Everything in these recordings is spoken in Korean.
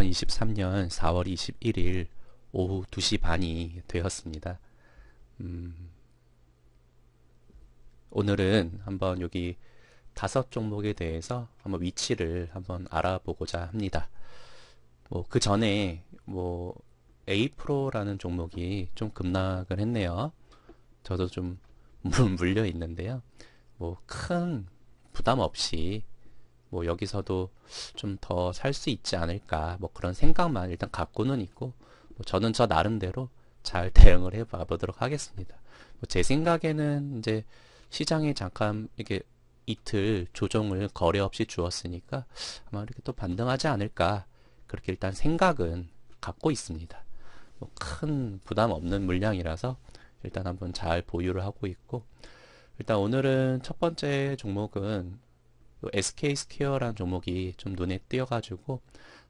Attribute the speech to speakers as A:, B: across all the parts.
A: 2023년 4월 21일 오후 2시 반이 되었습니다. 음, 오늘은 한번 여기 다섯 종목에 대해서 한번 위치를 한번 알아보고자 합니다. 뭐 그 전에 뭐 A프로라는 종목이 좀 급락을 했네요. 저도 좀 물려 있는데요. 뭐 큰 부담 없이 뭐 여기서도 좀 더 살 수 있지 않을까 뭐 그런 생각만 일단 갖고는 있고 뭐 저는 저 나름대로 잘 대응을 해봐 보도록 하겠습니다. 뭐제 생각에는 이제 시장에 잠깐 이게 이틀 조정을 거래 없이 주었으니까 아마 이렇게 또 반등하지 않을까 그렇게 일단 생각은 갖고 있습니다. 뭐 큰 부담 없는 물량이라서 일단 한번 잘 보유를 하고 있고 일단 오늘은 첫 번째 종목은 SK 그 스퀘어라는 종목이 좀 눈에 띄어가지고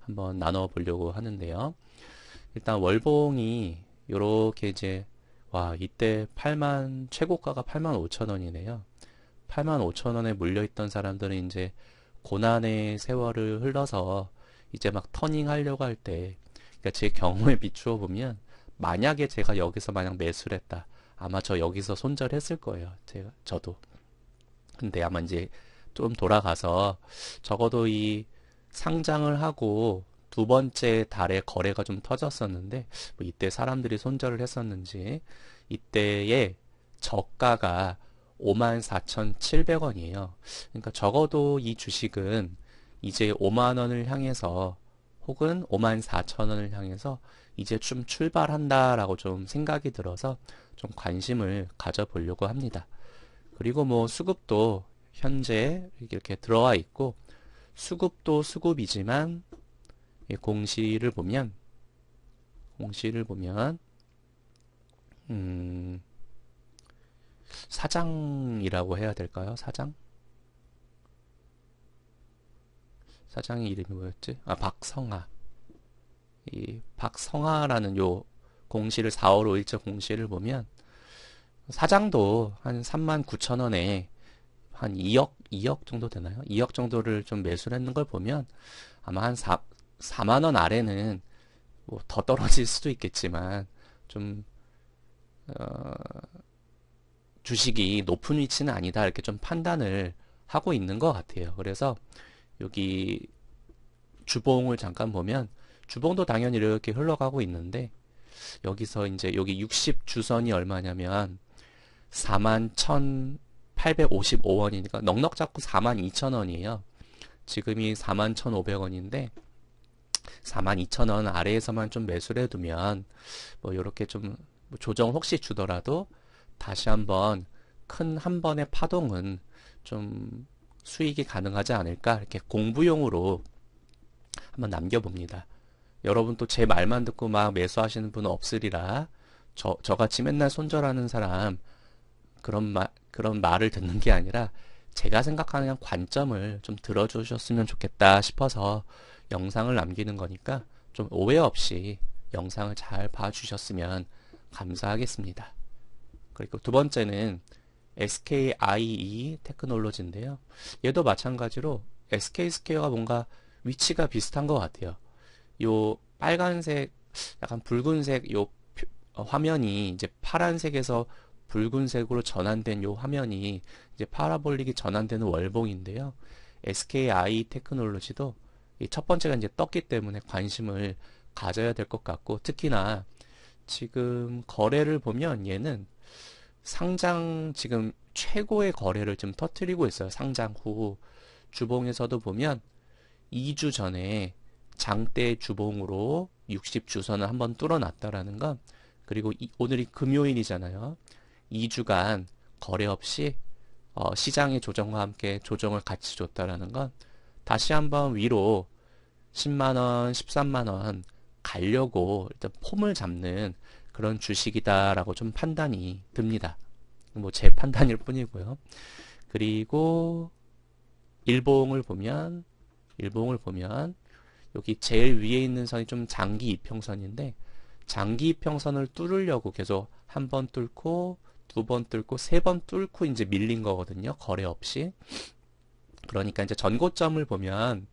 A: 한번 나눠보려고 하는데요. 일단 월봉이 이렇게 이제 와 이때 8만 최고가가 8만 5천 원이네요. 8만 5천 원에 물려있던 사람들은 이제 고난의 세월을 흘러서 이제 막 터닝 하려고 할 때, 그러니까 제 경우에 비추어 보면 만약에 제가 여기서 만약 매수를 했다, 아마 저 여기서 손절했을 거예요. 제가 저도. 근데 아마 이제 좀 돌아가서 적어도 이 상장을 하고 두 번째 달에 거래가 좀 터졌었는데 뭐 이때 사람들이 손절을 했었는지 이때의 저가가 54,700원이에요. 그러니까 적어도 이 주식은 이제 5만 원을 향해서 혹은 5만 4천 원을 향해서 이제 좀 출발한다라고 좀 생각이 들어서 좀 관심을 가져보려고 합니다. 그리고 뭐 수급도 현재 이렇게 들어와 있고 수급도 수급이지만 공시를 보면 공시를 보면 음 사장이라고 해야 될까요? 사장? 사장의 이름이 뭐였지? 아 박성하 이 박성하라는 요 공시를 4월 5일자 공시를 보면 사장도 한 3만 9천 원에 한 2억, 2억 정도 되나요? 2억 정도를 좀 매수를 했는 걸 보면 아마 한 4, 4만 원 아래는 뭐더 떨어질 수도 있겠지만 좀 어, 주식이 높은 위치는 아니다 이렇게 좀 판단을 하고 있는 것 같아요. 그래서 여기 주봉을 잠깐 보면 주봉도 당연히 이렇게 흘러가고 있는데 여기서 이제 여기 60 주선이 얼마냐면 4만 1천 855원이니까 넉넉 잡고 42,000원이에요. 지금이 41,500원인데 42,000원 아래에서만 좀 매수를 해두면 뭐 이렇게 좀 조정 혹시 주더라도 다시 한번 큰 한 번의 파동은 좀 수익이 가능하지 않을까 이렇게 공부용으로 한번 남겨봅니다. 여러분 또 제 말만 듣고 막 매수하시는 분은 없으리라 저, 저같이 맨날 손절하는 사람 그런 말 그런 말을 듣는 게 아니라 제가 생각하는 관점을 좀 들어주셨으면 좋겠다 싶어서 영상을 남기는 거니까 좀 오해 없이 영상을 잘 봐주셨으면 감사하겠습니다. 그리고 두 번째는 SKIE 테크놀로지인데요. 얘도 마찬가지로 SK 스퀘어가 뭔가 위치가 비슷한 것 같아요. 요 빨간색, 약간 붉은색 요 어, 화면이 이제 파란색에서 붉은색으로 전환된 요 화면이 이제 파라볼릭이 전환되는 월봉인데요. SKI 테크놀로지도 이 첫 번째가 이제 떴기 때문에 관심을 가져야 될 것 같고 특히나 지금 거래를 보면 얘는 상장 지금 최고의 거래를 지금 터트리고 있어요. 상장 후 주봉에서도 보면 2주 전에 장대 주봉으로 60주선을 한번 뚫어놨다라는 건 그리고 이, 오늘이 금요일이잖아요. 2주간 거래 없이 어, 시장의 조정과 함께 조정을 같이 줬다라는 건 다시 한번 위로 10만원, 13만원 가려고 일단 폼을 잡는 그런 주식이다라고 좀 판단이 듭니다. 뭐 제 판단일 뿐이고요. 그리고 일봉을 보면 일봉을 보면 여기 제일 위에 있는 선이 좀 장기 이평선인데 장기 이평선을 뚫으려고 계속 한번 뚫고 두번 뚫고 세 번 뚫고 이제 밀린 거거든요. 거래 없이. 그러니까 이제 전고점을 보면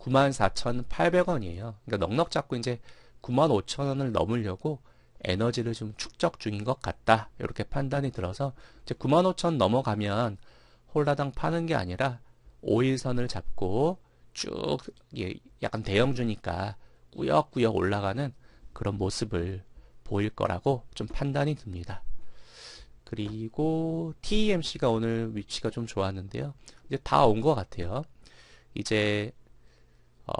A: 94,800원이에요. 그러니까 넉넉 잡고 이제 95,000원을 넘으려고 에너지를 좀 축적 중인 것 같다. 이렇게 판단이 들어서 이제 95,000 넘어가면 홀라당 파는 게 아니라 5일선을 잡고 쭉 약간 대형주니까 꾸역꾸역 올라가는 그런 모습을 보일 거라고 좀 판단이 듭니다. 그리고 TEMC가 오늘 위치가 좀 좋았는데요. 이제 다 온 것 같아요. 이제 어,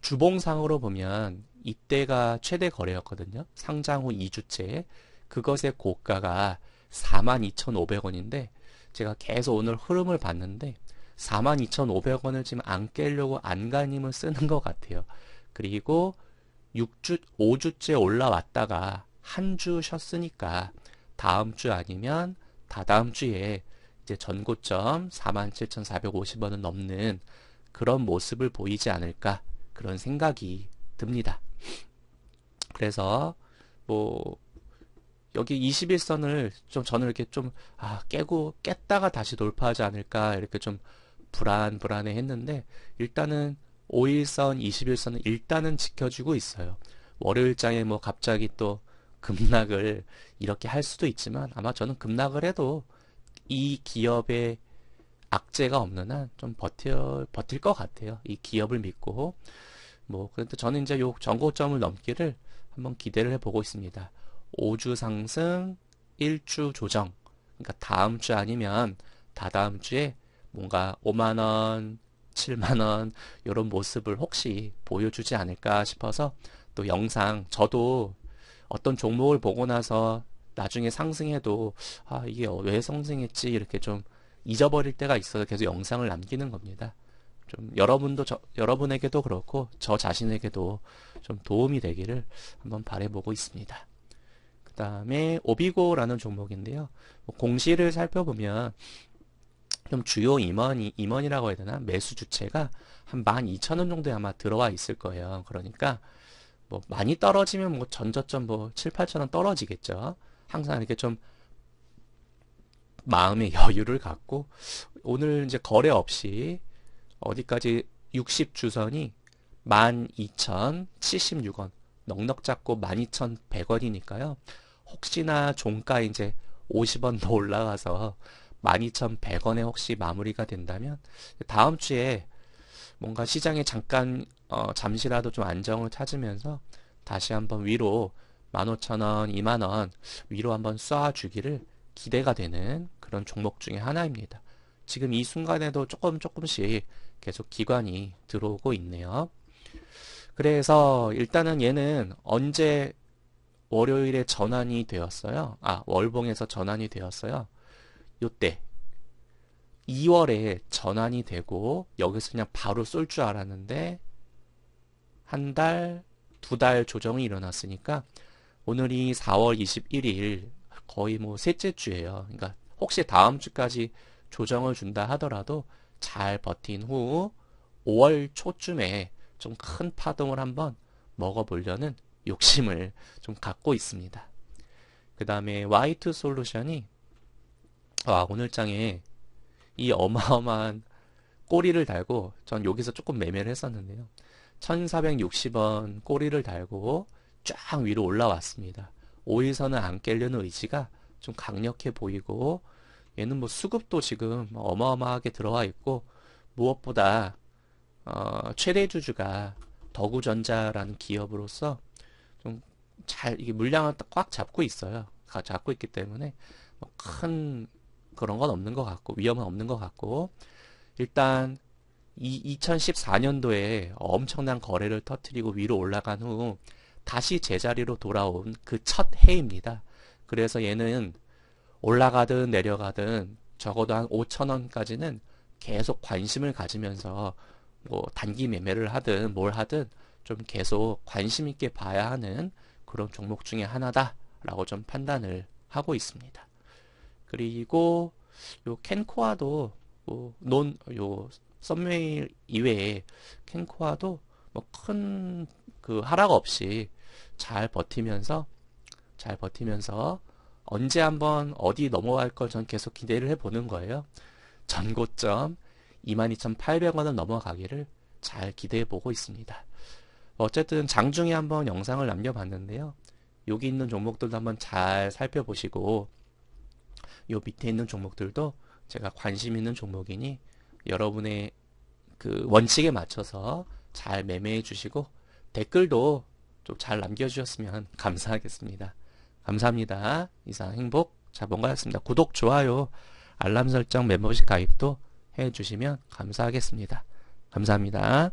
A: 주봉상으로 보면 이때가 최대 거래였거든요. 상장 후 2주째 그것의 고가가 42,500원인데 제가 계속 오늘 흐름을 봤는데 42,500원을 지금 안 깨려고 안간힘을 쓰는 것 같아요. 그리고 6주, 5주째 올라왔다가 한 주 쉬었으니까 다음 주 아니면 다다음 주에 이제 전고점 47,450원은 넘는 그런 모습을 보이지 않을까 그런 생각이 듭니다. 그래서 뭐 여기 21선을 좀 저는 이렇게 좀 아, 깨고 깼다가 다시 돌파하지 않을까 이렇게 좀 불안 불안해 했는데 일단은 5일선 21선은 일단은 지켜주고 있어요. 월요일장에 뭐 갑자기 또 급락을 이렇게 할 수도 있지만 아마 저는 급락을 해도 이 기업의 악재가 없는 한 좀 버틸 버틸 것 같아요. 이 기업을 믿고 뭐 그런데 저는 이제 요 전고점을 넘기를 한번 기대를 해보고 있습니다. 5주 상승, 1주 조정. 그러니까 다음 주 아니면 다다음 주에 뭔가 5만 원, 7만 원요런 모습을 혹시 보여주지 않을까 싶어서 또 영상 저도 어떤 종목을 보고 나서 나중에 상승해도 아 이게 왜 상승했지 이렇게 좀 잊어버릴 때가 있어서 계속 영상을 남기는 겁니다. 좀 여러분도 저, 여러분에게도 그렇고 저 자신에게도 좀 도움이 되기를 한번 바래보고 있습니다. 그 다음에 오비고라는 종목인데요. 뭐 공시를 살펴보면 좀 주요 임원이 임원이라고 해야 되나 매수 주체가 한 12,000원 정도에 아마 들어와 있을 거예요. 그러니까 뭐 많이 떨어지면 뭐 전저점 뭐 7, 8천원 떨어지겠죠. 항상 이렇게 좀 마음의 여유를 갖고 오늘 이제 거래 없이 어디까지 60 주선이 12,076원 넉넉 잡고 12,100원이니까요. 혹시나 종가 이제 50원 더 올라가서 12,100원에 혹시 마무리가 된다면 다음 주에 뭔가 시장에 잠깐 어, 잠시라도 좀 안정을 찾으면서 다시 한번 위로 15,000원, 2만원 위로 한번 쏴주기를 기대가 되는 그런 종목 중에 하나입니다. 지금 이 순간에도 조금 조금씩 계속 기관이 들어오고 있네요. 그래서 일단은 얘는 언제 월요일에 전환이 되었어요? 아, 월봉에서 전환이 되었어요. 요때 2월에 전환이 되고 여기서 그냥 바로 쏠 줄 알았는데 한 달, 두 달 조정이 일어났으니까 오늘이 4월 21일 거의 뭐 셋째 주예요. 그러니까 혹시 다음 주까지 조정을 준다 하더라도 잘 버틴 후 5월 초쯤에 좀 큰 파동을 한번 먹어보려는 욕심을 좀 갖고 있습니다. 그 다음에 와이2 솔루션이 와 아, 오늘 장에 이 어마어마한 꼬리를 달고 전 여기서 조금 매매를 했었는데요. 1460원 꼬리를 달고 쫙 위로 올라왔습니다. 5일선은 안 깨려는 의지가 좀 강력해 보이고 얘는 뭐 수급도 지금 어마어마하게 들어와 있고 무엇보다 어, 최대 주주가 더구전자라는 기업으로서 좀 잘 이게 물량을 꽉 잡고 있어요. 잡고 있기 때문에 뭐큰 그런 건 없는 것 같고 위험은 없는 것 같고 일단 이 2014년도에 엄청난 거래를 터트리고 위로 올라간 후 다시 제자리로 돌아온 그 첫 해입니다. 그래서 얘는 올라가든 내려가든 적어도 한 5천원까지는 계속 관심을 가지면서 뭐 단기 매매를 하든 뭘 하든 좀 계속 관심 있게 봐야 하는 그런 종목 중에 하나다라고 좀 판단을 하고 있습니다. 그리고 요 캔코아도 뭐 논요 썸웨이 이외에 캔코아도 뭐 큰 그 하락 없이 잘 버티면서 잘 버티면서 언제 한번 어디 넘어갈 걸 전 계속 기대를 해보는 거예요. 전고점 22,800원을 넘어가기를 잘 기대해보고 있습니다. 어쨌든 장중에 한번 영상을 남겨봤는데요. 여기 있는 종목들도 한번 잘 살펴보시고 요 밑에 있는 종목들도 제가 관심 있는 종목이니 여러분의 그 원칙에 맞춰서 잘 매매해 주시고 댓글도 좀 잘 남겨주셨으면 감사하겠습니다. 감사합니다. 이상 행복 자본가였습니다. 구독, 좋아요, 알람 설정, 멤버십 가입도 해주시면 감사하겠습니다. 감사합니다.